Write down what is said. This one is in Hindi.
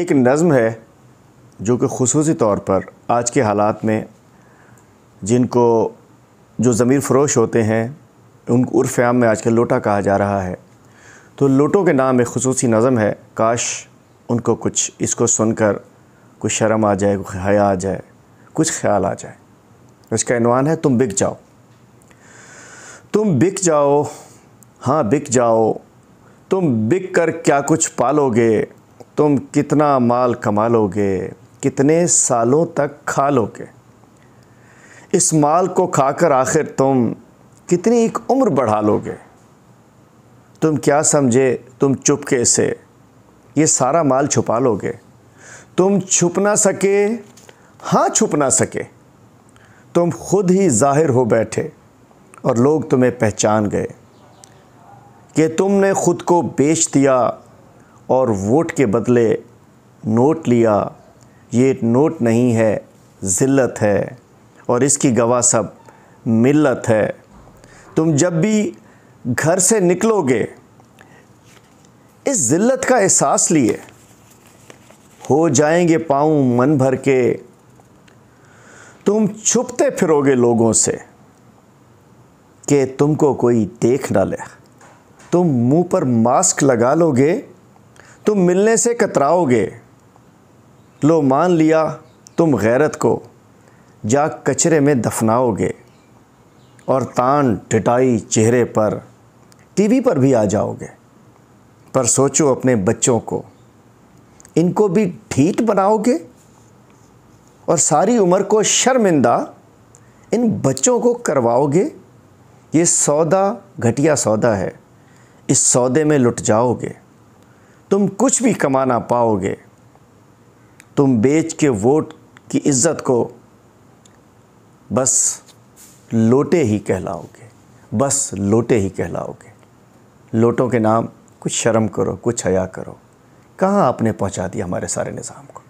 एक नज़म है जो कि खसूस तौर पर आज के हालात में जिनको जो ज़मीर फरोश होते हैं उन उर्फ़्याम में आजकल लोटा कहा जा रहा है तो लोटों के नाम एक खसूस नज़म है काश उनको कुछ इसको सुनकर कुछ शर्म आ जाए कुछ हया आ जाए कुछ ख्याल आ जाए इसका इनवान है तुम बिक जाओ तुम बिक जाओ हाँ बिक जाओ तुम बिक कर क्या कुछ पालोगे तुम कितना माल कमा लोगे कितने सालों तक खा लोगे इस माल को खाकर आखिर तुम कितनी एक उम्र बढ़ा लोगे तुम क्या समझे तुम चुपके से ये सारा माल छुपा लोगे तुम छुप ना सके हाँ छुप ना सके तुम खुद ही जाहिर हो बैठे और लोग तुम्हें पहचान गए कि तुमने खुद को बेच दिया और वोट के बदले नोट लिया ये नोट नहीं है ज़िल्लत है और इसकी गवाह सब मिल्लत है तुम जब भी घर से निकलोगे इस ज़िल्लत का एहसास लिए हो जाएंगे पाँव मन भर के तुम छुपते फिरोगे लोगों से कि तुमको कोई देख ना ले तुम मुंह पर मास्क लगा लोगे तुम मिलने से कतराओगे लो मान लिया तुम गैरत को जा कचरे में दफनाओगे और तान टिटाई चेहरे पर टीवी पर भी आ जाओगे पर सोचो अपने बच्चों को इनको भी ढीठ बनाओगे और सारी उम्र को शर्मिंदा इन बच्चों को करवाओगे ये सौदा घटिया सौदा है इस सौदे में लुट जाओगे तुम कुछ भी कमा ना पाओगे तुम बेच के वोट की इज्जत को बस लोटे ही कहलाओगे बस लोटे ही कहलाओगे लोटों के नाम कुछ शर्म करो कुछ हया करो कहाँ आपने पहुँचा दिया हमारे सारे निज़ाम को